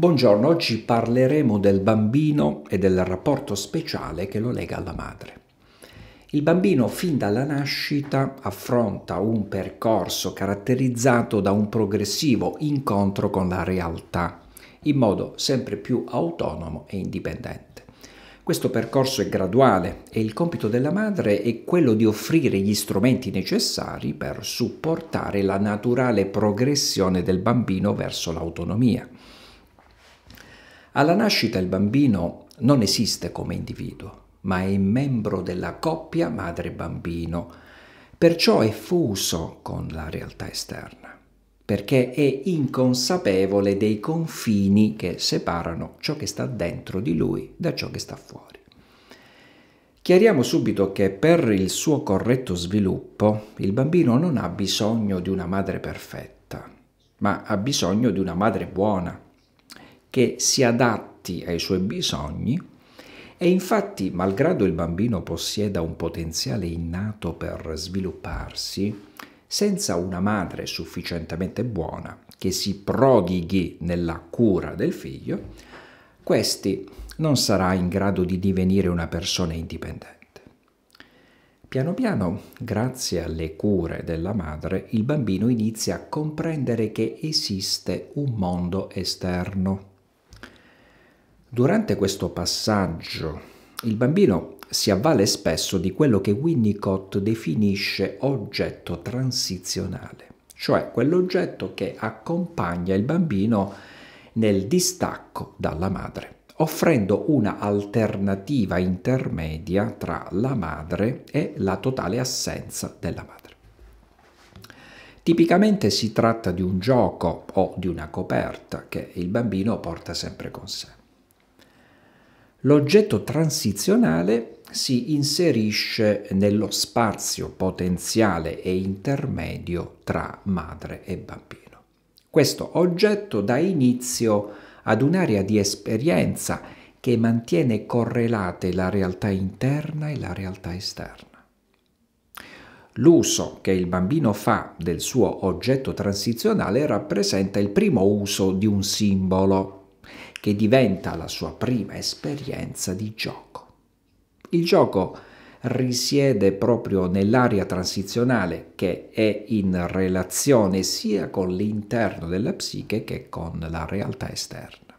Buongiorno, oggi parleremo del bambino e del rapporto speciale che lo lega alla madre. Il bambino fin dalla nascita affronta un percorso caratterizzato da un progressivo incontro con la realtà, in modo sempre più autonomo e indipendente. Questo percorso è graduale e il compito della madre è quello di offrire gli strumenti necessari per supportare la naturale progressione del bambino verso l'autonomia. Alla nascita il bambino non esiste come individuo, ma è membro della coppia madre-bambino, perciò è fuso con la realtà esterna, perché è inconsapevole dei confini che separano ciò che sta dentro di lui da ciò che sta fuori. Chiariamo subito che per il suo corretto sviluppo il bambino non ha bisogno di una madre perfetta, ma ha bisogno di una madre buona, che si adatti ai suoi bisogni e infatti, malgrado il bambino possieda un potenziale innato per svilupparsi, senza una madre sufficientemente buona che si prodighi nella cura del figlio, questi non sarà in grado di divenire una persona indipendente. Piano piano, grazie alle cure della madre, il bambino inizia a comprendere che esiste un mondo esterno Durante questo passaggio il bambino si avvale spesso di quello che Winnicott definisce oggetto transizionale, cioè quell'oggetto che accompagna il bambino nel distacco dalla madre offrendo una alternativa intermedia tra la madre e la totale assenza della madre. Tipicamente si tratta di un gioco o di una coperta che il bambino porta sempre con sé. L'oggetto transizionale si inserisce nello spazio potenziale e intermedio tra madre e bambino. Questo oggetto dà inizio ad un'area di esperienza che mantiene correlate la realtà interna e la realtà esterna. L'uso che il bambino fa del suo oggetto transizionale rappresenta il primo uso di un simbolo che diventa la sua prima esperienza di gioco. Il gioco risiede proprio nell'area transizionale che è in relazione sia con l'interno della psiche che con la realtà esterna.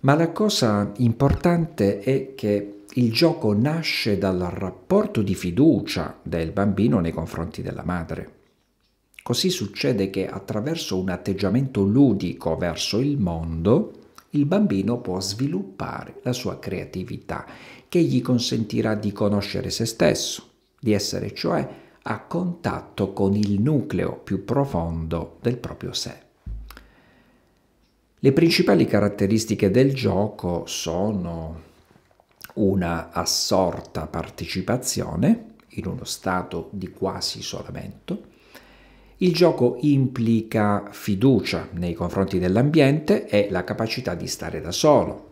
Ma la cosa importante è che il gioco nasce dal rapporto di fiducia del bambino nei confronti della madre. Così succede che attraverso un atteggiamento ludico verso il mondo, il bambino può sviluppare la sua creatività, che gli consentirà di conoscere se stesso, di essere cioè a contatto con il nucleo più profondo del proprio sé. Le principali caratteristiche del gioco sono una assorta partecipazione in uno stato di quasi isolamento, il gioco implica fiducia nei confronti dell'ambiente e la capacità di stare da solo.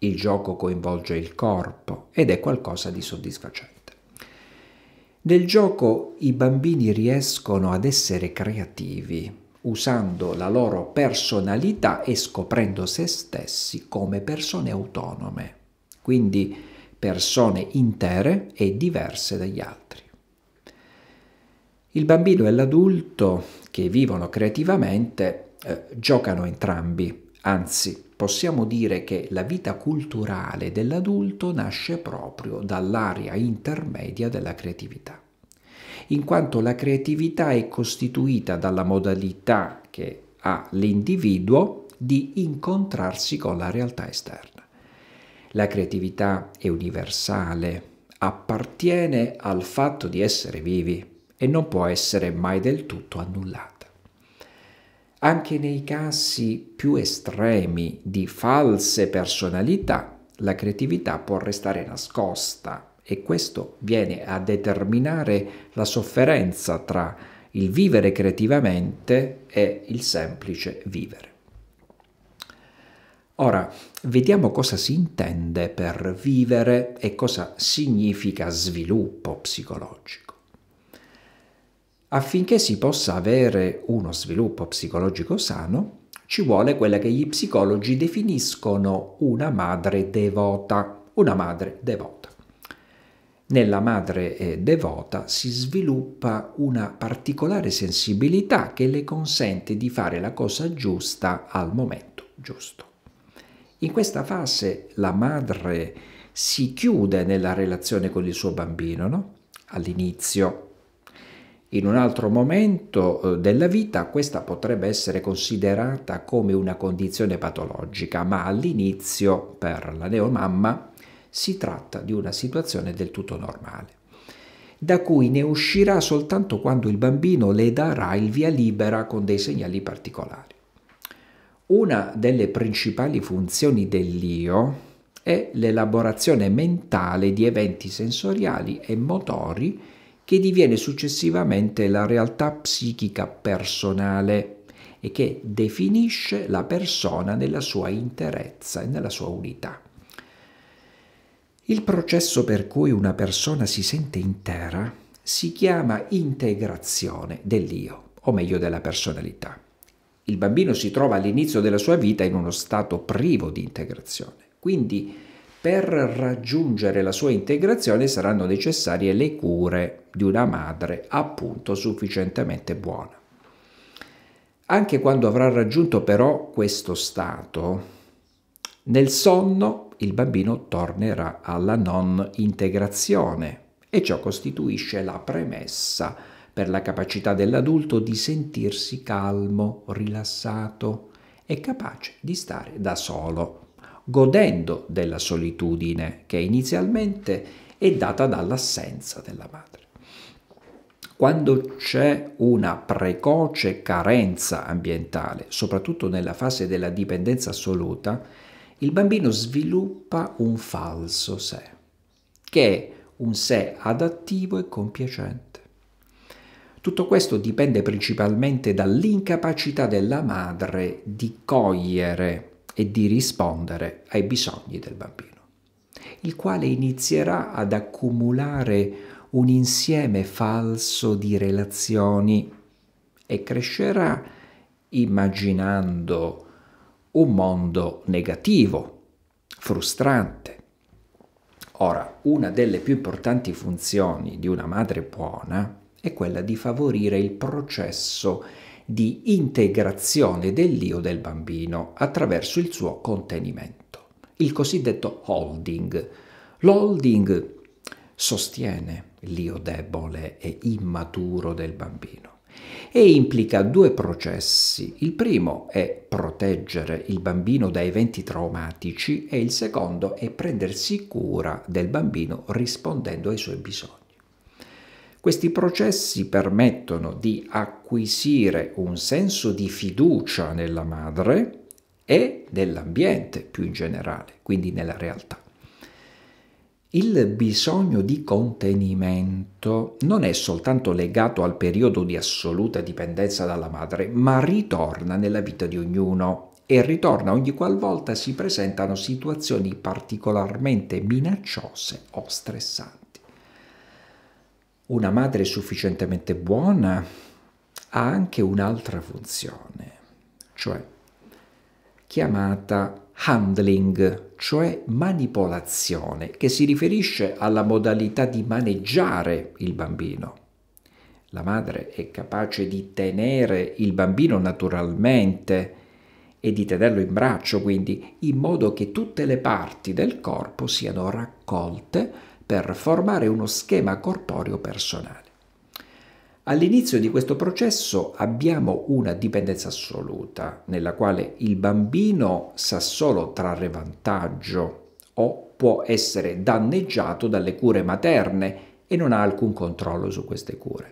Il gioco coinvolge il corpo ed è qualcosa di soddisfacente. Nel gioco i bambini riescono ad essere creativi, usando la loro personalità e scoprendo se stessi come persone autonome, quindi persone intere e diverse dagli altri. Il bambino e l'adulto che vivono creativamente eh, giocano entrambi, anzi possiamo dire che la vita culturale dell'adulto nasce proprio dall'area intermedia della creatività, in quanto la creatività è costituita dalla modalità che ha l'individuo di incontrarsi con la realtà esterna. La creatività è universale, appartiene al fatto di essere vivi, e non può essere mai del tutto annullata. Anche nei casi più estremi di false personalità, la creatività può restare nascosta e questo viene a determinare la sofferenza tra il vivere creativamente e il semplice vivere. Ora, vediamo cosa si intende per vivere e cosa significa sviluppo psicologico. Affinché si possa avere uno sviluppo psicologico sano, ci vuole quella che gli psicologi definiscono una madre devota. Una madre devota. Nella madre eh, devota si sviluppa una particolare sensibilità che le consente di fare la cosa giusta al momento giusto. In questa fase la madre si chiude nella relazione con il suo bambino, no? All'inizio in un altro momento eh, della vita questa potrebbe essere considerata come una condizione patologica, ma all'inizio per la neomamma si tratta di una situazione del tutto normale, da cui ne uscirà soltanto quando il bambino le darà il via libera con dei segnali particolari. Una delle principali funzioni dell'io è l'elaborazione mentale di eventi sensoriali e motori che diviene successivamente la realtà psichica personale e che definisce la persona nella sua interezza e nella sua unità. Il processo per cui una persona si sente intera si chiama integrazione dell'io, o meglio della personalità. Il bambino si trova all'inizio della sua vita in uno stato privo di integrazione, quindi per raggiungere la sua integrazione saranno necessarie le cure di una madre appunto sufficientemente buona. Anche quando avrà raggiunto però questo stato, nel sonno il bambino tornerà alla non integrazione e ciò costituisce la premessa per la capacità dell'adulto di sentirsi calmo, rilassato e capace di stare da solo godendo della solitudine che inizialmente è data dall'assenza della madre. Quando c'è una precoce carenza ambientale, soprattutto nella fase della dipendenza assoluta, il bambino sviluppa un falso sé, che è un sé adattivo e compiacente. Tutto questo dipende principalmente dall'incapacità della madre di cogliere e di rispondere ai bisogni del bambino, il quale inizierà ad accumulare un insieme falso di relazioni e crescerà immaginando un mondo negativo, frustrante. Ora, una delle più importanti funzioni di una madre buona è quella di favorire il processo di integrazione dell'io del bambino attraverso il suo contenimento, il cosiddetto holding. L'holding sostiene l'io debole e immaturo del bambino e implica due processi. Il primo è proteggere il bambino da eventi traumatici e il secondo è prendersi cura del bambino rispondendo ai suoi bisogni. Questi processi permettono di acquisire un senso di fiducia nella madre e nell'ambiente più in generale, quindi nella realtà. Il bisogno di contenimento non è soltanto legato al periodo di assoluta dipendenza dalla madre, ma ritorna nella vita di ognuno e ritorna ogni qualvolta si presentano situazioni particolarmente minacciose o stressanti. Una madre sufficientemente buona ha anche un'altra funzione, cioè chiamata handling, cioè manipolazione, che si riferisce alla modalità di maneggiare il bambino. La madre è capace di tenere il bambino naturalmente e di tenerlo in braccio, quindi in modo che tutte le parti del corpo siano raccolte per formare uno schema corporeo personale. All'inizio di questo processo abbiamo una dipendenza assoluta, nella quale il bambino sa solo trarre vantaggio o può essere danneggiato dalle cure materne e non ha alcun controllo su queste cure.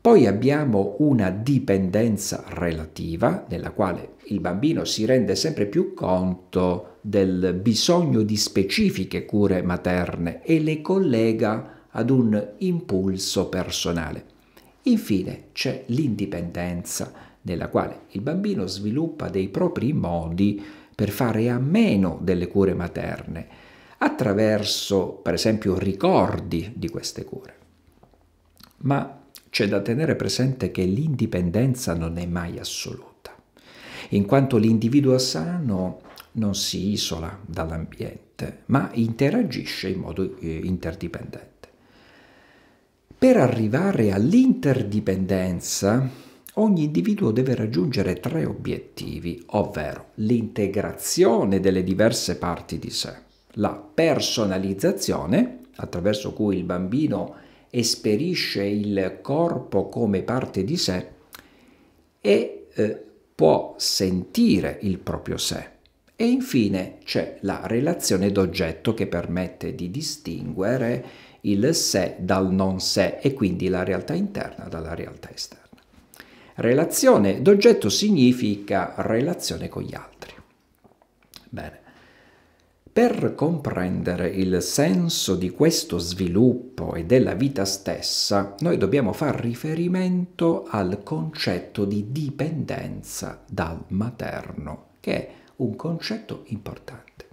Poi abbiamo una dipendenza relativa, nella quale il bambino si rende sempre più conto del bisogno di specifiche cure materne e le collega ad un impulso personale. Infine c'è l'indipendenza, nella quale il bambino sviluppa dei propri modi per fare a meno delle cure materne, attraverso per esempio ricordi di queste cure. Ma c'è da tenere presente che l'indipendenza non è mai assoluta, in quanto l'individuo sano non si isola dall'ambiente, ma interagisce in modo eh, interdipendente. Per arrivare all'interdipendenza, ogni individuo deve raggiungere tre obiettivi, ovvero l'integrazione delle diverse parti di sé, la personalizzazione, attraverso cui il bambino esperisce il corpo come parte di sé e eh, può sentire il proprio sé e infine c'è la relazione d'oggetto che permette di distinguere il sé dal non sé e quindi la realtà interna dalla realtà esterna. Relazione d'oggetto significa relazione con gli altri. Bene. Per comprendere il senso di questo sviluppo e della vita stessa, noi dobbiamo far riferimento al concetto di dipendenza dal materno, che è un concetto importante.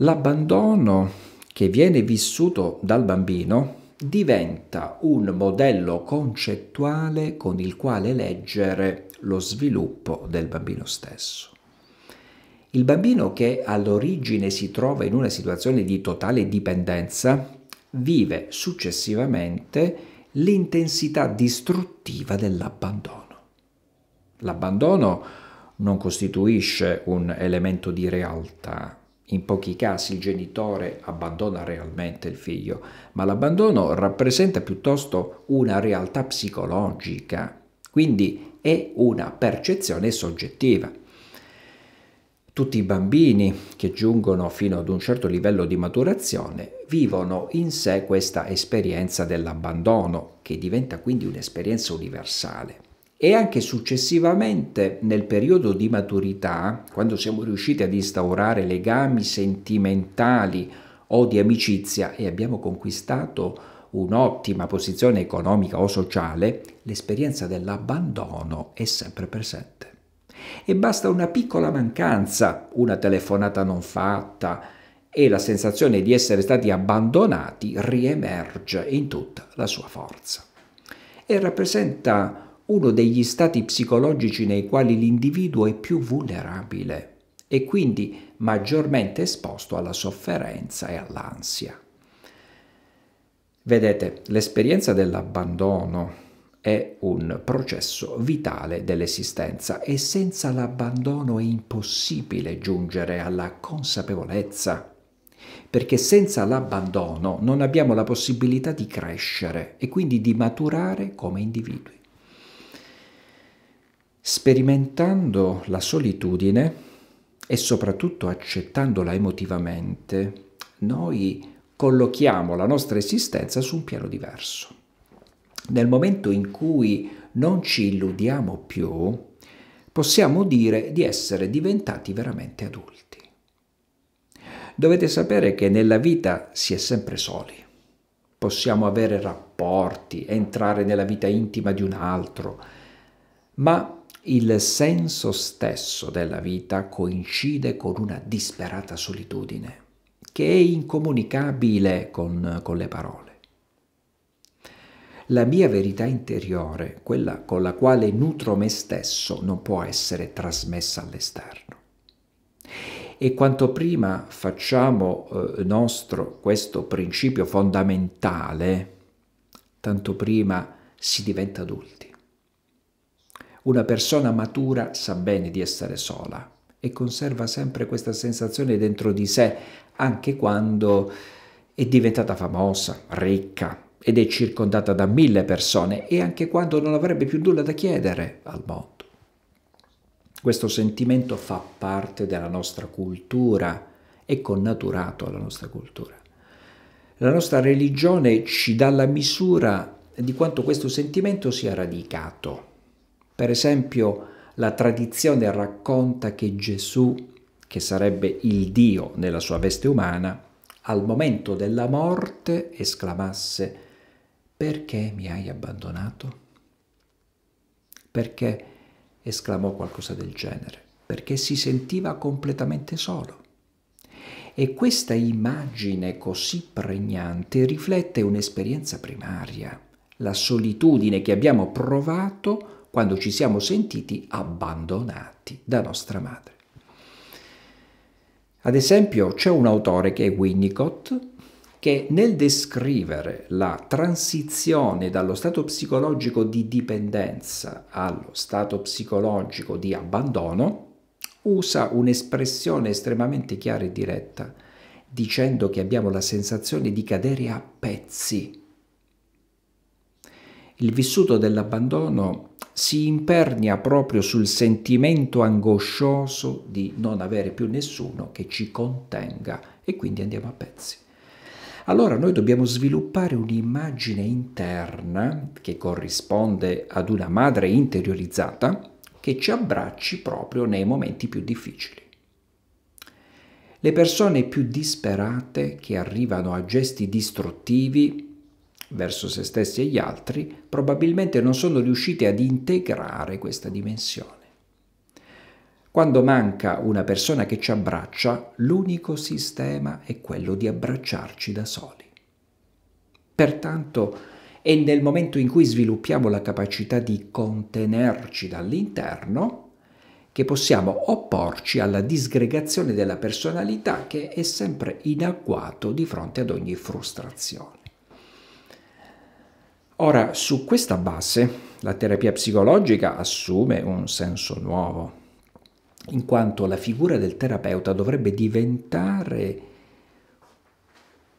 L'abbandono che viene vissuto dal bambino diventa un modello concettuale con il quale leggere lo sviluppo del bambino stesso. Il bambino che all'origine si trova in una situazione di totale dipendenza vive successivamente l'intensità distruttiva dell'abbandono. L'abbandono non costituisce un elemento di realtà. In pochi casi il genitore abbandona realmente il figlio, ma l'abbandono rappresenta piuttosto una realtà psicologica, quindi è una percezione soggettiva. Tutti i bambini che giungono fino ad un certo livello di maturazione vivono in sé questa esperienza dell'abbandono, che diventa quindi un'esperienza universale e anche successivamente nel periodo di maturità, quando siamo riusciti ad instaurare legami sentimentali o di amicizia e abbiamo conquistato un'ottima posizione economica o sociale, l'esperienza dell'abbandono è sempre presente. E basta una piccola mancanza, una telefonata non fatta e la sensazione di essere stati abbandonati riemerge in tutta la sua forza. E rappresenta uno degli stati psicologici nei quali l'individuo è più vulnerabile e quindi maggiormente esposto alla sofferenza e all'ansia. Vedete, l'esperienza dell'abbandono è un processo vitale dell'esistenza e senza l'abbandono è impossibile giungere alla consapevolezza, perché senza l'abbandono non abbiamo la possibilità di crescere e quindi di maturare come individui. Sperimentando la solitudine e soprattutto accettandola emotivamente, noi collochiamo la nostra esistenza su un piano diverso. Nel momento in cui non ci illudiamo più, possiamo dire di essere diventati veramente adulti. Dovete sapere che nella vita si è sempre soli. Possiamo avere rapporti, entrare nella vita intima di un altro, ma il senso stesso della vita coincide con una disperata solitudine che è incomunicabile con, con le parole. La mia verità interiore, quella con la quale nutro me stesso, non può essere trasmessa all'esterno. E quanto prima facciamo eh, nostro questo principio fondamentale, tanto prima si diventa adulti. Una persona matura sa bene di essere sola e conserva sempre questa sensazione dentro di sé, anche quando è diventata famosa, ricca ed è circondata da mille persone e anche quando non avrebbe più nulla da chiedere al mondo. Questo sentimento fa parte della nostra cultura, è connaturato alla nostra cultura. La nostra religione ci dà la misura di quanto questo sentimento sia radicato per esempio la tradizione racconta che Gesù, che sarebbe il Dio nella sua veste umana, al momento della morte esclamasse perché mi hai abbandonato? Perché esclamò qualcosa del genere? Perché si sentiva completamente solo. E questa immagine così pregnante riflette un'esperienza primaria, la solitudine che abbiamo provato quando ci siamo sentiti abbandonati da nostra madre. Ad esempio c'è un autore che è Winnicott che nel descrivere la transizione dallo stato psicologico di dipendenza allo stato psicologico di abbandono usa un'espressione estremamente chiara e diretta dicendo che abbiamo la sensazione di cadere a pezzi il vissuto dell'abbandono si impernia proprio sul sentimento angoscioso di non avere più nessuno che ci contenga e quindi andiamo a pezzi. Allora noi dobbiamo sviluppare un'immagine interna che corrisponde ad una madre interiorizzata che ci abbracci proprio nei momenti più difficili. Le persone più disperate che arrivano a gesti distruttivi verso se stessi e gli altri, probabilmente non sono riusciti ad integrare questa dimensione. Quando manca una persona che ci abbraccia, l'unico sistema è quello di abbracciarci da soli. Pertanto è nel momento in cui sviluppiamo la capacità di contenerci dall'interno che possiamo opporci alla disgregazione della personalità che è sempre in agguato di fronte ad ogni frustrazione. Ora, su questa base, la terapia psicologica assume un senso nuovo, in quanto la figura del terapeuta dovrebbe diventare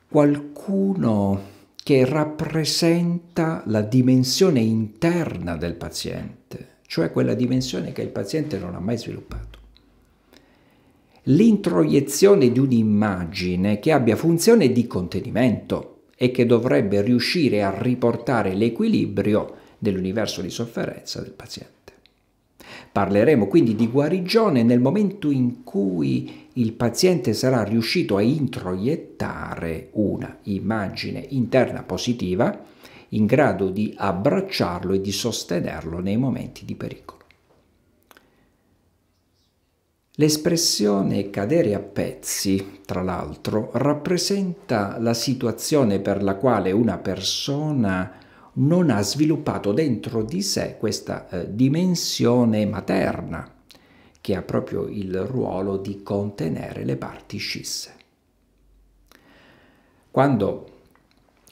qualcuno che rappresenta la dimensione interna del paziente, cioè quella dimensione che il paziente non ha mai sviluppato. L'introiezione di un'immagine che abbia funzione di contenimento e che dovrebbe riuscire a riportare l'equilibrio dell'universo di sofferenza del paziente. Parleremo quindi di guarigione nel momento in cui il paziente sarà riuscito a introiettare una immagine interna positiva in grado di abbracciarlo e di sostenerlo nei momenti di pericolo. L'espressione cadere a pezzi, tra l'altro, rappresenta la situazione per la quale una persona non ha sviluppato dentro di sé questa eh, dimensione materna, che ha proprio il ruolo di contenere le parti scisse. Quando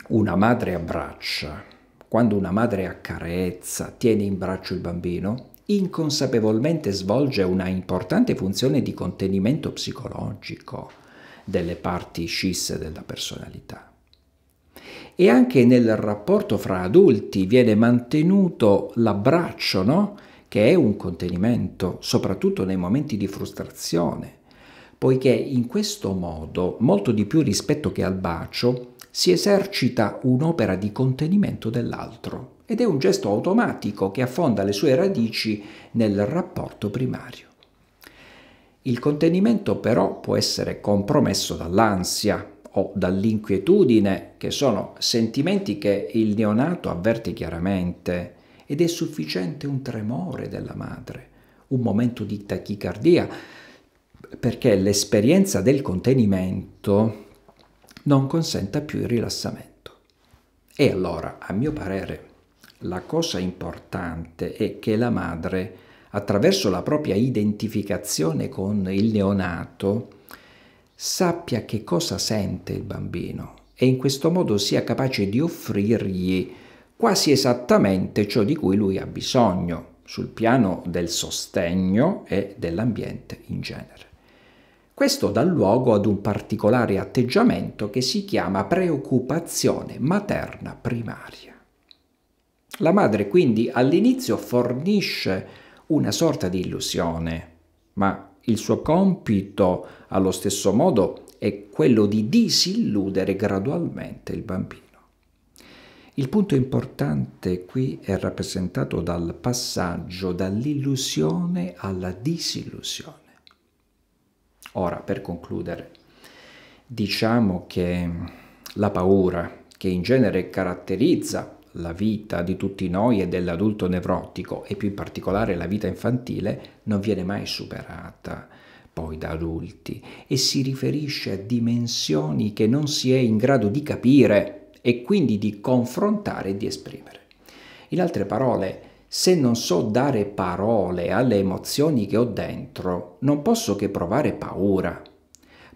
una madre abbraccia, quando una madre accarezza, tiene in braccio il bambino, inconsapevolmente svolge una importante funzione di contenimento psicologico delle parti scisse della personalità. E anche nel rapporto fra adulti viene mantenuto l'abbraccio, no? che è un contenimento, soprattutto nei momenti di frustrazione, poiché in questo modo, molto di più rispetto che al bacio, si esercita un'opera di contenimento dell'altro ed è un gesto automatico che affonda le sue radici nel rapporto primario. Il contenimento però può essere compromesso dall'ansia o dall'inquietudine, che sono sentimenti che il neonato avverte chiaramente, ed è sufficiente un tremore della madre, un momento di tachicardia, perché l'esperienza del contenimento non consenta più il rilassamento. E allora, a mio parere, la cosa importante è che la madre, attraverso la propria identificazione con il neonato, sappia che cosa sente il bambino e in questo modo sia capace di offrirgli quasi esattamente ciò di cui lui ha bisogno sul piano del sostegno e dell'ambiente in genere. Questo dà luogo ad un particolare atteggiamento che si chiama preoccupazione materna primaria. La madre quindi all'inizio fornisce una sorta di illusione, ma il suo compito allo stesso modo è quello di disilludere gradualmente il bambino. Il punto importante qui è rappresentato dal passaggio dall'illusione alla disillusione. Ora, per concludere, diciamo che la paura che in genere caratterizza la vita di tutti noi e dell'adulto nevrotico e più in particolare la vita infantile non viene mai superata poi da adulti e si riferisce a dimensioni che non si è in grado di capire e quindi di confrontare e di esprimere. In altre parole, se non so dare parole alle emozioni che ho dentro, non posso che provare paura.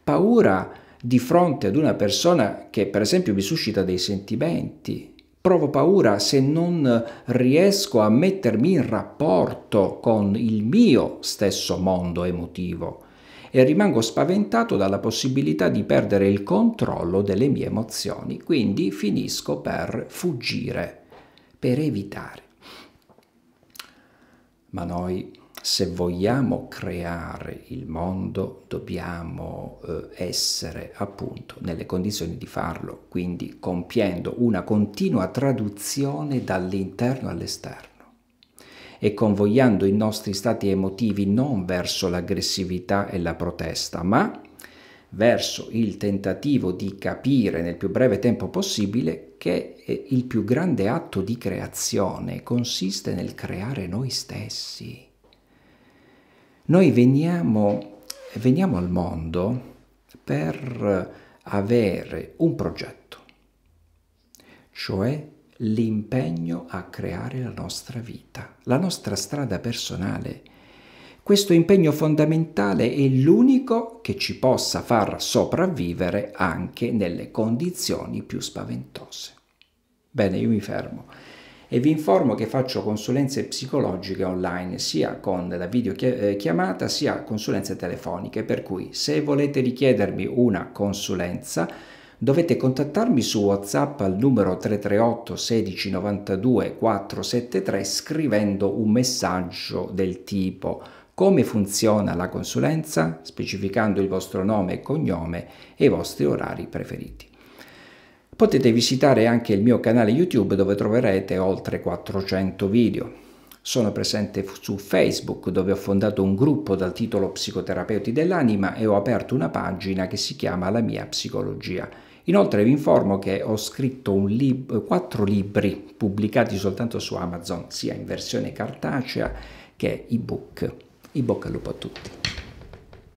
Paura di fronte ad una persona che per esempio mi suscita dei sentimenti Provo paura se non riesco a mettermi in rapporto con il mio stesso mondo emotivo e rimango spaventato dalla possibilità di perdere il controllo delle mie emozioni, quindi finisco per fuggire, per evitare. Ma noi se vogliamo creare il mondo dobbiamo eh, essere appunto nelle condizioni di farlo, quindi compiendo una continua traduzione dall'interno all'esterno e convogliando i nostri stati emotivi non verso l'aggressività e la protesta, ma verso il tentativo di capire nel più breve tempo possibile che il più grande atto di creazione consiste nel creare noi stessi noi veniamo, veniamo al mondo per avere un progetto, cioè l'impegno a creare la nostra vita, la nostra strada personale. Questo impegno fondamentale è l'unico che ci possa far sopravvivere anche nelle condizioni più spaventose. Bene, io mi fermo e vi informo che faccio consulenze psicologiche online sia con la videochiamata eh, sia consulenze telefoniche, per cui se volete richiedermi una consulenza dovete contattarmi su WhatsApp al numero 338 16 92 473 scrivendo un messaggio del tipo come funziona la consulenza, specificando il vostro nome e cognome e i vostri orari preferiti. Potete visitare anche il mio canale YouTube dove troverete oltre 400 video. Sono presente su Facebook dove ho fondato un gruppo dal titolo Psicoterapeuti dell'anima e ho aperto una pagina che si chiama La mia psicologia. Inoltre vi informo che ho scritto lib quattro libri pubblicati soltanto su Amazon, sia in versione cartacea che ebook. In bocca al lupo a tutti.